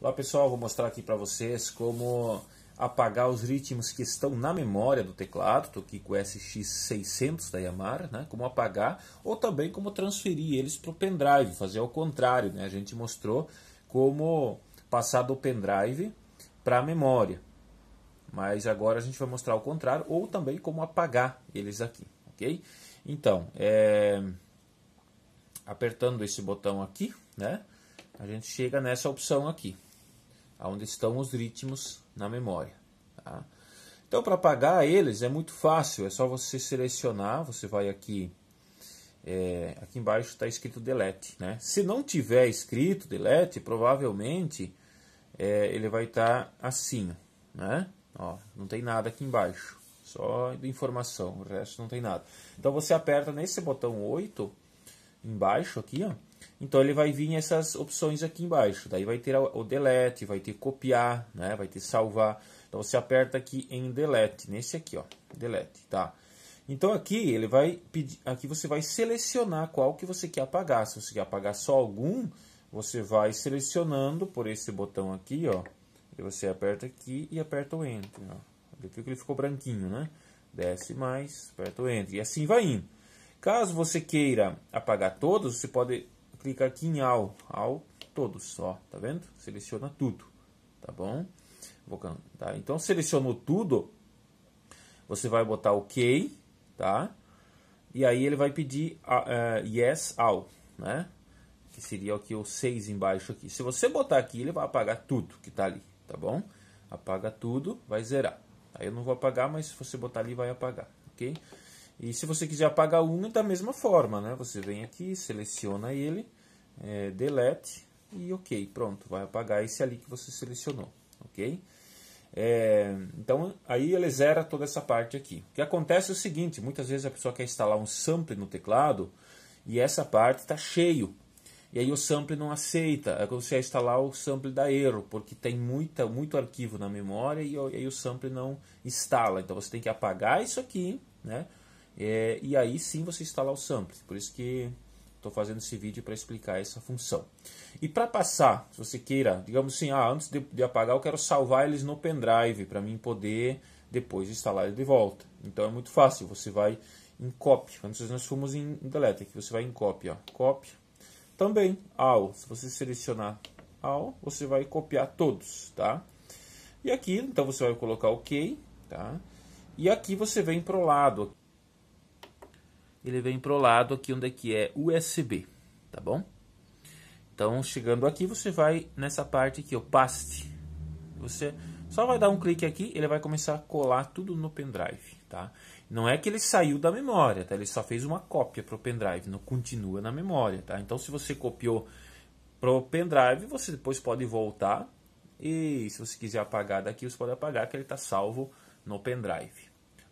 Olá pessoal, vou mostrar aqui para vocês como apagar os ritmos que estão na memória do teclado, estou aqui com o SX600 da Yamaha, né? como apagar, ou também como transferir eles para o pendrive, fazer ao contrário, né? a gente mostrou como passar do pendrive para a memória, mas agora a gente vai mostrar o contrário, ou também como apagar eles aqui, ok? Então, é... apertando esse botão aqui, né? a gente chega nessa opção aqui, onde estão os ritmos na memória. Tá? Então, para apagar eles é muito fácil, é só você selecionar, você vai aqui, é, aqui embaixo está escrito delete. Né? Se não tiver escrito delete, provavelmente é, ele vai estar tá assim, né? Ó, não tem nada aqui embaixo, só informação, o resto não tem nada. Então você aperta nesse botão 8, embaixo aqui, ó, então ele vai vir essas opções aqui embaixo. Daí vai ter o delete, vai ter copiar, né? vai ter salvar. Então você aperta aqui em delete, nesse aqui, ó, delete, tá? Então aqui ele vai pedir, aqui você vai selecionar qual que você quer apagar. Se você quer apagar só algum, você vai selecionando por esse botão aqui, ó. E você aperta aqui e aperta o enter, ó. viu que ele ficou branquinho, né? Desce mais, aperta o enter e assim vai indo. Caso você queira apagar todos, você pode clica aqui em all, all todos só, tá vendo? Seleciona tudo, tá bom? Vou, tá? Então selecionou tudo, você vai botar OK, tá? E aí ele vai pedir uh, yes all, né? Que seria aqui o 6 embaixo aqui. Se você botar aqui, ele vai apagar tudo que tá ali, tá bom? Apaga tudo, vai zerar. Aí eu não vou apagar, mas se você botar ali, vai apagar, ok? E se você quiser apagar um é da mesma forma, né? Você vem aqui, seleciona ele, é, delete e ok, pronto, vai apagar esse ali que você selecionou, ok? É, então aí ele zera toda essa parte aqui. O que acontece é o seguinte: muitas vezes a pessoa quer instalar um sample no teclado e essa parte está cheio. E aí o sample não aceita. quando você vai instalar o sample dá erro, porque tem muita, muito arquivo na memória e aí o sample não instala. Então você tem que apagar isso aqui, né? É, e aí sim você instalar o sample. Por isso que estou fazendo esse vídeo para explicar essa função. E para passar, se você queira, digamos assim, ah, antes de, de apagar eu quero salvar eles no pendrive para mim poder depois instalar ele de volta. Então é muito fácil, você vai em copy, antes nós fomos em, delete, aqui você vai em copy, ó, copy. Também all, se você selecionar all, você vai copiar todos, tá? E aqui, então você vai colocar ok, tá? E aqui você vem pro lado, ele vem para o lado aqui onde é que é USB, tá bom? Então, chegando aqui, você vai nessa parte aqui, o paste. Você só vai dar um clique aqui, ele vai começar a colar tudo no pendrive, tá? Não é que ele saiu da memória, tá? Ele só fez uma cópia para o pendrive, não continua na memória, tá? Então, se você copiou para o pendrive, você depois pode voltar e se você quiser apagar daqui, você pode apagar que ele está salvo no pendrive,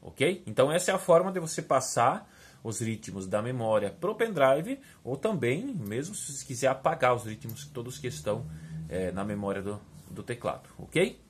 ok? Então, essa é a forma de você passar os ritmos da memória para o pendrive, ou também, mesmo se quiser apagar os ritmos todos que estão é, na memória do, do teclado, ok?